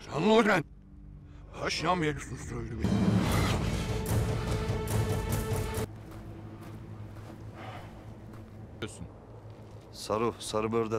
Sen yeri beni. sarı börde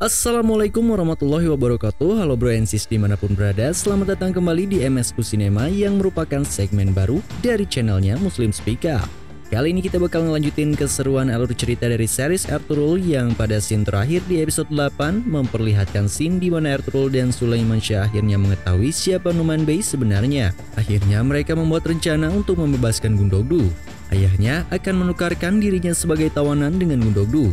Assalamualaikum warahmatullahi wabarakatuh Halo bro and sis dimanapun berada Selamat datang kembali di MSQ Cinema Yang merupakan segmen baru dari channelnya Muslim Speak Up Kali ini kita bakal ngelanjutin keseruan alur cerita dari series Ertugrul yang pada scene terakhir di episode 8 memperlihatkan scene di mana Ertugrul dan Sulaiman Syah akhirnya mengetahui siapa Numan Bey sebenarnya. Akhirnya mereka membuat rencana untuk membebaskan Gundogdu. Ayahnya akan menukarkan dirinya sebagai tawanan dengan Gundogdu.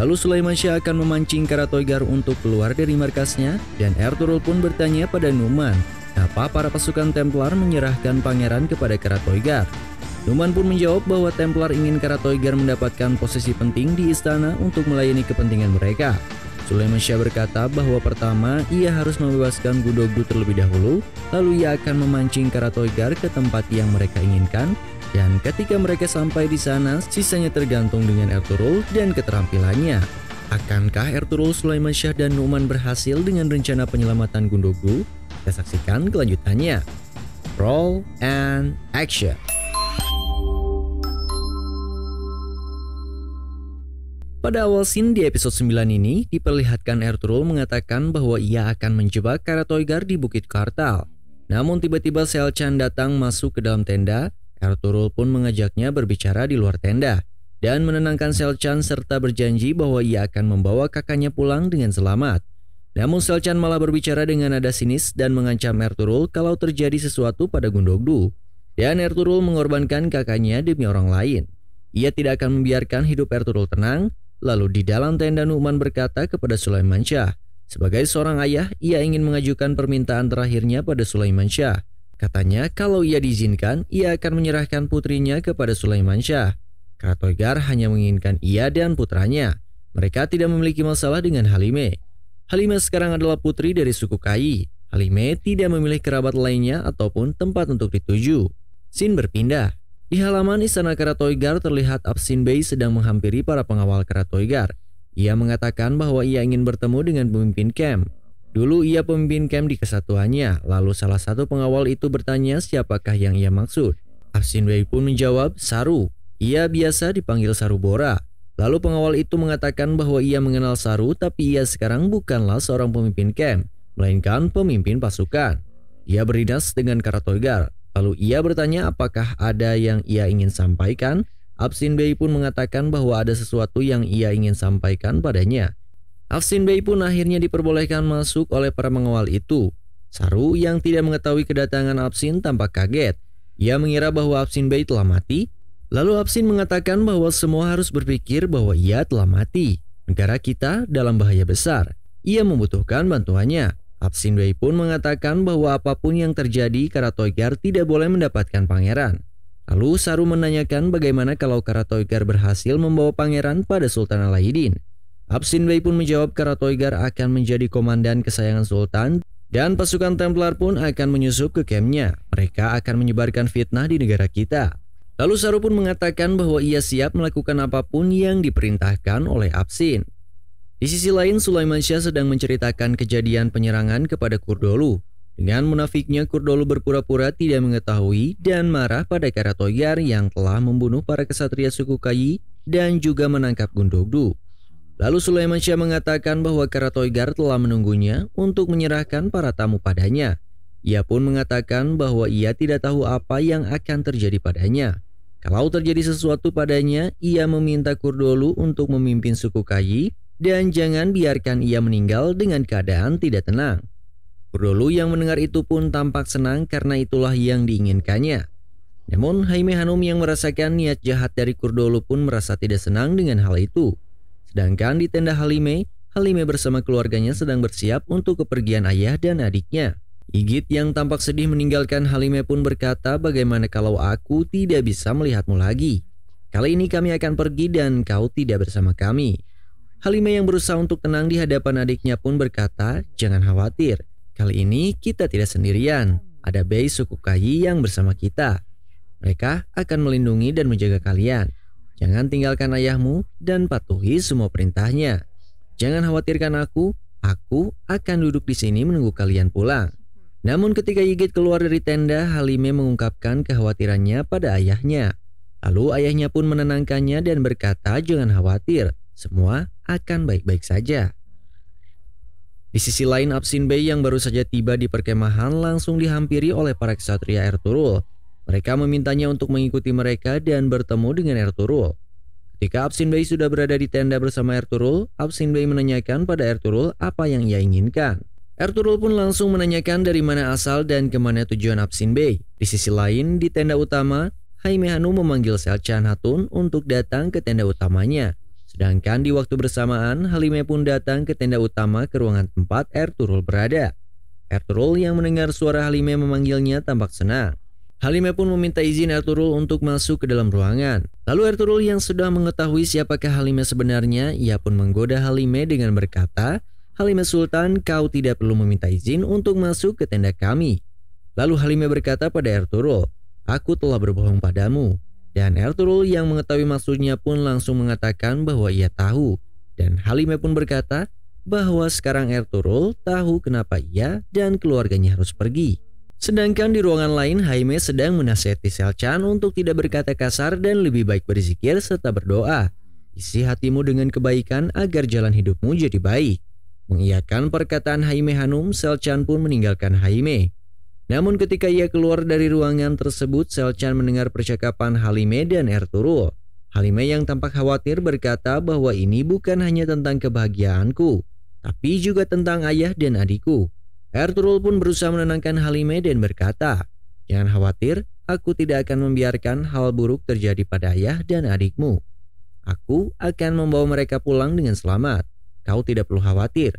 Lalu Sulaiman Syah akan memancing Karatoygar untuk keluar dari markasnya dan Ertugrul pun bertanya pada Numan, apa para pasukan Templar menyerahkan pangeran kepada Karatoygar. Numan pun menjawab bahwa Templar ingin Karatoigar mendapatkan posisi penting di istana untuk melayani kepentingan mereka. Sulaiman Shah berkata bahwa pertama ia harus membebaskan Gudogu terlebih dahulu, lalu ia akan memancing Karatoigar ke tempat yang mereka inginkan, dan ketika mereka sampai di sana, sisanya tergantung dengan Ertuğrul dan keterampilannya. Akankah Ertuğrul, Sulaiman Syah dan Numan berhasil dengan rencana penyelamatan Gundogu? Kita saksikan kelanjutannya. Roll and action! Pada awal scene di episode 9 ini, diperlihatkan Ertuğrul mengatakan bahwa ia akan menjebak Karatoigar di Bukit Kartal. Namun tiba-tiba Selchan datang masuk ke dalam tenda, Ertuğrul pun mengajaknya berbicara di luar tenda dan menenangkan Selchan serta berjanji bahwa ia akan membawa kakaknya pulang dengan selamat. Namun Selchan malah berbicara dengan nada sinis dan mengancam Ertuğrul kalau terjadi sesuatu pada Gundogdu. Dan Ertuğrul mengorbankan kakaknya demi orang lain. Ia tidak akan membiarkan hidup Ertuğrul tenang Lalu di dalam tenda Nu'man berkata kepada Sulaiman Syah, sebagai seorang ayah, ia ingin mengajukan permintaan terakhirnya pada Sulaiman Syah. Katanya kalau ia diizinkan, ia akan menyerahkan putrinya kepada Sulaiman Syah. Kratogar hanya menginginkan ia dan putranya. Mereka tidak memiliki masalah dengan Halime. Halime sekarang adalah putri dari suku Kai. Halime tidak memilih kerabat lainnya ataupun tempat untuk dituju. Sin berpindah. Di halaman istana Karatoigar terlihat Absin Bey sedang menghampiri para pengawal Karatoigar. Ia mengatakan bahwa ia ingin bertemu dengan pemimpin camp. Dulu ia pemimpin camp di kesatuannya, lalu salah satu pengawal itu bertanya siapakah yang ia maksud. Absin Bey pun menjawab, Saru. Ia biasa dipanggil Saru Bora. Lalu pengawal itu mengatakan bahwa ia mengenal Saru tapi ia sekarang bukanlah seorang pemimpin camp, melainkan pemimpin pasukan. Ia berdinas dengan Karatoigar, Lalu ia bertanya apakah ada yang ia ingin sampaikan. Absin Bey pun mengatakan bahwa ada sesuatu yang ia ingin sampaikan padanya. Absin Bey pun akhirnya diperbolehkan masuk oleh para mengawal itu. Saru yang tidak mengetahui kedatangan Absin tampak kaget. Ia mengira bahwa Absin Bey telah mati. Lalu Absin mengatakan bahwa semua harus berpikir bahwa ia telah mati. Negara kita dalam bahaya besar. Ia membutuhkan bantuannya. Absindwei pun mengatakan bahwa apapun yang terjadi Karatoigar tidak boleh mendapatkan pangeran. Lalu Saru menanyakan bagaimana kalau Karatoigar berhasil membawa pangeran pada Sultan Alaidin. Absindwei pun menjawab Karatoigar akan menjadi komandan kesayangan Sultan dan pasukan Templar pun akan menyusup ke kemnya. Mereka akan menyebarkan fitnah di negara kita. Lalu Saru pun mengatakan bahwa ia siap melakukan apapun yang diperintahkan oleh Absin. Di sisi lain, Sulaiman Syah sedang menceritakan kejadian penyerangan kepada Kurdolu. Dengan munafiknya, Kurdolu berpura-pura tidak mengetahui dan marah pada Karatoyar yang telah membunuh para kesatria suku Kayi dan juga menangkap Gundogdu. Lalu Sulaiman Syah mengatakan bahwa Karatoyar telah menunggunya untuk menyerahkan para tamu padanya. Ia pun mengatakan bahwa ia tidak tahu apa yang akan terjadi padanya. Kalau terjadi sesuatu padanya, ia meminta Kurdolu untuk memimpin suku Kayi dan jangan biarkan ia meninggal dengan keadaan tidak tenang. Brolu yang mendengar itu pun tampak senang karena itulah yang diinginkannya. Namun Haime Hanum yang merasakan niat jahat dari Kurdolo pun merasa tidak senang dengan hal itu. Sedangkan di tenda Halime, Halime bersama keluarganya sedang bersiap untuk kepergian ayah dan adiknya. Igit yang tampak sedih meninggalkan Halime pun berkata bagaimana kalau aku tidak bisa melihatmu lagi. Kali ini kami akan pergi dan kau tidak bersama kami. Halime yang berusaha untuk tenang di hadapan adiknya pun berkata, "Jangan khawatir, kali ini kita tidak sendirian. Ada Bei suku Kayi yang bersama kita. Mereka akan melindungi dan menjaga kalian. Jangan tinggalkan ayahmu dan patuhi semua perintahnya. Jangan khawatirkan aku, aku akan duduk di sini menunggu kalian pulang." Namun ketika Yigit keluar dari tenda, Halime mengungkapkan kekhawatirannya pada ayahnya. Lalu ayahnya pun menenangkannya dan berkata, "Jangan khawatir, semua akan baik-baik saja. Di sisi lain, Absin Bey yang baru saja tiba di perkemahan langsung dihampiri oleh para kesatria Erturul. Mereka memintanya untuk mengikuti mereka dan bertemu dengan Erturul. Ketika Absin Bey sudah berada di tenda bersama Erturul, Absin Bey menanyakan pada Erturul apa yang ia inginkan. Erturul pun langsung menanyakan dari mana asal dan kemana tujuan Absin Bey. Di sisi lain, di tenda utama, Haimehanu memanggil Selchan Hatun untuk datang ke tenda utamanya. Sedangkan di waktu bersamaan, Halime pun datang ke tenda utama ke ruangan tempat Erturul berada. Erturul yang mendengar suara Halime memanggilnya tampak senang. Halime pun meminta izin Erturul untuk masuk ke dalam ruangan. Lalu Erturul yang sudah mengetahui siapakah Halime sebenarnya, ia pun menggoda Halime dengan berkata, Halime Sultan, kau tidak perlu meminta izin untuk masuk ke tenda kami. Lalu Halime berkata pada Erturul, Aku telah berbohong padamu. Dan Ertuğrul yang mengetahui maksudnya pun langsung mengatakan bahwa ia tahu. Dan Halime pun berkata bahwa sekarang Ertuğrul tahu kenapa ia dan keluarganya harus pergi. Sedangkan di ruangan lain Haime sedang menasihati Selchan untuk tidak berkata kasar dan lebih baik berzikir serta berdoa. Isi hatimu dengan kebaikan agar jalan hidupmu jadi baik. Mengiyakan perkataan Haime Hanum, Selchan pun meninggalkan Haime. Namun ketika ia keluar dari ruangan tersebut, Selchan mendengar percakapan Halime dan Erturo. Halime yang tampak khawatir berkata bahwa ini bukan hanya tentang kebahagiaanku, tapi juga tentang ayah dan adikku. Ertuğrul pun berusaha menenangkan Halime dan berkata, Jangan khawatir, aku tidak akan membiarkan hal buruk terjadi pada ayah dan adikmu. Aku akan membawa mereka pulang dengan selamat. Kau tidak perlu khawatir.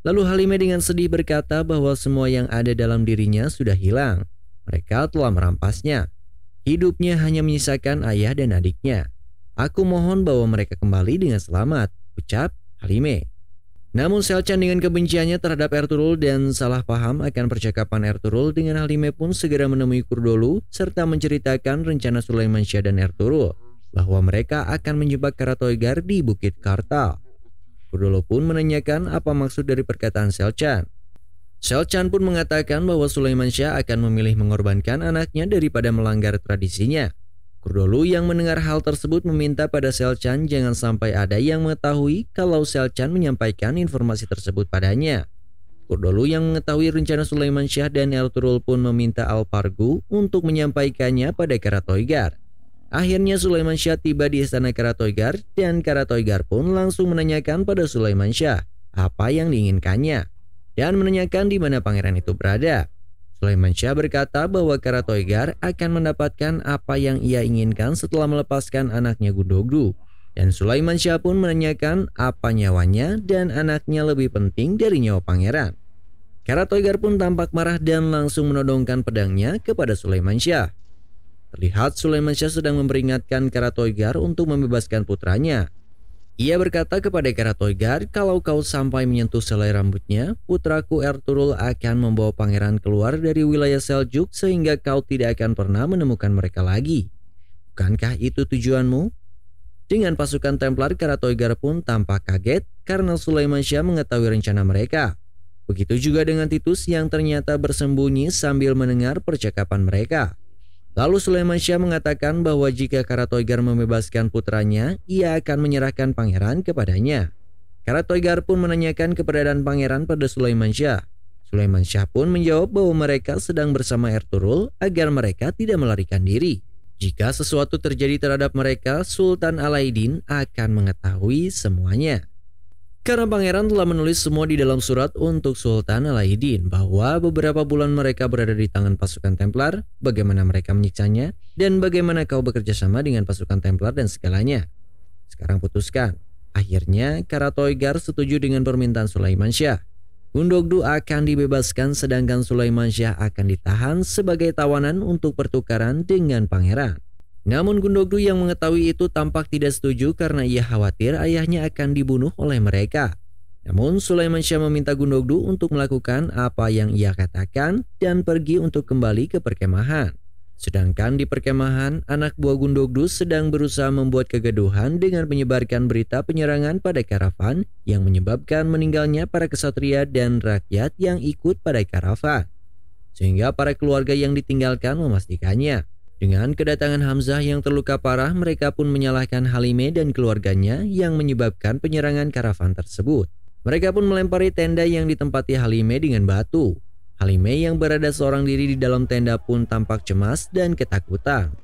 Lalu Halime dengan sedih berkata bahwa semua yang ada dalam dirinya sudah hilang. Mereka telah merampasnya. Hidupnya hanya menyisakan ayah dan adiknya. Aku mohon bahwa mereka kembali dengan selamat, ucap Halime. Namun Selcan dengan kebenciannya terhadap Erturul dan salah paham akan percakapan Erturul dengan Halime pun segera menemui Kurdolu serta menceritakan rencana Sulaiman Syah dan Erturul bahwa mereka akan menjebak Karatoygar di Bukit Kartal. Kudolo pun menanyakan apa maksud dari perkataan Selchan. Selchan pun mengatakan bahwa Sulaiman Shah akan memilih mengorbankan anaknya daripada melanggar tradisinya. Kurdolu yang mendengar hal tersebut meminta pada Selchan jangan sampai ada yang mengetahui kalau Selchan menyampaikan informasi tersebut padanya. Kurdolu yang mengetahui rencana Sulaiman Shah dan Elturul pun meminta Alpargu untuk menyampaikannya pada Karatoigar. Akhirnya Sulaiman Syah tiba di istana Karatoygar dan Karatoygar pun langsung menanyakan pada Sulaiman Syah apa yang diinginkannya dan menanyakan di mana pangeran itu berada. Sulaiman Syah berkata bahwa Karatoygar akan mendapatkan apa yang ia inginkan setelah melepaskan anaknya Gundogdu. Dan Sulaiman Syah pun menanyakan apa nyawanya dan anaknya lebih penting dari nyawa pangeran. Karatoygar pun tampak marah dan langsung menodongkan pedangnya kepada Sulaiman Syah. Terlihat Sulaiman Shah sedang memperingatkan Karatoygar untuk membebaskan putranya. Ia berkata kepada Karatoygar, kalau kau sampai menyentuh selai rambutnya, putraku Erturul akan membawa pangeran keluar dari wilayah Seljuk sehingga kau tidak akan pernah menemukan mereka lagi. Bukankah itu tujuanmu? Dengan pasukan Templar, Karatoygar pun tampak kaget karena Sulaiman Shah mengetahui rencana mereka. Begitu juga dengan Titus yang ternyata bersembunyi sambil mendengar percakapan mereka. Lalu Sulaiman Syah mengatakan bahwa jika Karatoigar membebaskan putranya, ia akan menyerahkan pangeran kepadanya. Karatoigar pun menanyakan keberadaan pangeran pada Sulaiman Syah. Sulaiman Syah pun menjawab bahwa mereka sedang bersama Erturul agar mereka tidak melarikan diri. Jika sesuatu terjadi terhadap mereka, Sultan Alaidin akan mengetahui semuanya. Karena pangeran telah menulis semua di dalam surat untuk Sultan Alaidin bahwa beberapa bulan mereka berada di tangan pasukan Templar, bagaimana mereka menyiksanya, dan bagaimana kau bekerja sama dengan pasukan Templar dan segalanya. Sekarang putuskan. Akhirnya, Karatoygar setuju dengan permintaan Sulaiman Syah. Gundogdu akan dibebaskan sedangkan Sulaiman Syah akan ditahan sebagai tawanan untuk pertukaran dengan pangeran. Namun Gundogdu yang mengetahui itu tampak tidak setuju karena ia khawatir ayahnya akan dibunuh oleh mereka. Namun Sulaiman Syah meminta Gundogdu untuk melakukan apa yang ia katakan dan pergi untuk kembali ke perkemahan. Sedangkan di perkemahan, anak buah Gundogdu sedang berusaha membuat kegaduhan dengan menyebarkan berita penyerangan pada karavan yang menyebabkan meninggalnya para kesatria dan rakyat yang ikut pada karavan. Sehingga para keluarga yang ditinggalkan memastikannya. Dengan kedatangan Hamzah yang terluka parah, mereka pun menyalahkan Halime dan keluarganya yang menyebabkan penyerangan karavan tersebut. Mereka pun melempari tenda yang ditempati Halime dengan batu. Halime yang berada seorang diri di dalam tenda pun tampak cemas dan ketakutan.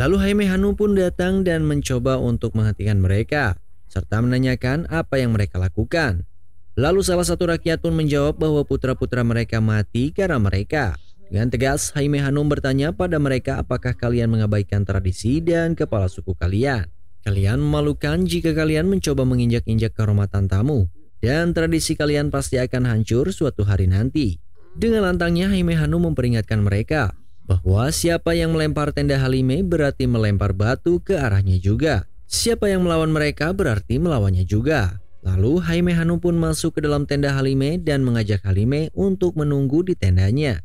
Lalu Haime Hanum pun datang dan mencoba untuk menghentikan mereka, serta menanyakan apa yang mereka lakukan. Lalu salah satu rakyat pun menjawab bahwa putra-putra mereka mati karena mereka. Dengan tegas, Jaime Hanum bertanya pada mereka apakah kalian mengabaikan tradisi dan kepala suku kalian. Kalian memalukan jika kalian mencoba menginjak-injak kehormatan tamu, dan tradisi kalian pasti akan hancur suatu hari nanti. Dengan lantangnya, Jaime Hanum memperingatkan mereka bahwa siapa yang melempar tenda Halime berarti melempar batu ke arahnya juga. Siapa yang melawan mereka berarti melawannya juga. Lalu Jaime Hanum pun masuk ke dalam tenda Halime dan mengajak Halime untuk menunggu di tendanya.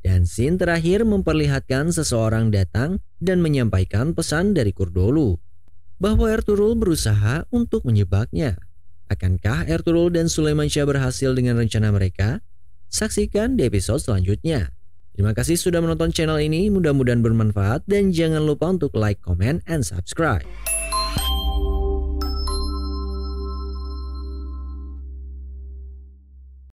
Dan scene terakhir memperlihatkan seseorang datang dan menyampaikan pesan dari Kurdolu bahwa Erturul berusaha untuk menyebaknya. Akankah Erturul dan Sulaiman Shah berhasil dengan rencana mereka? Saksikan di episode selanjutnya. Terima kasih sudah menonton channel ini, mudah-mudahan bermanfaat dan jangan lupa untuk like, comment, and subscribe.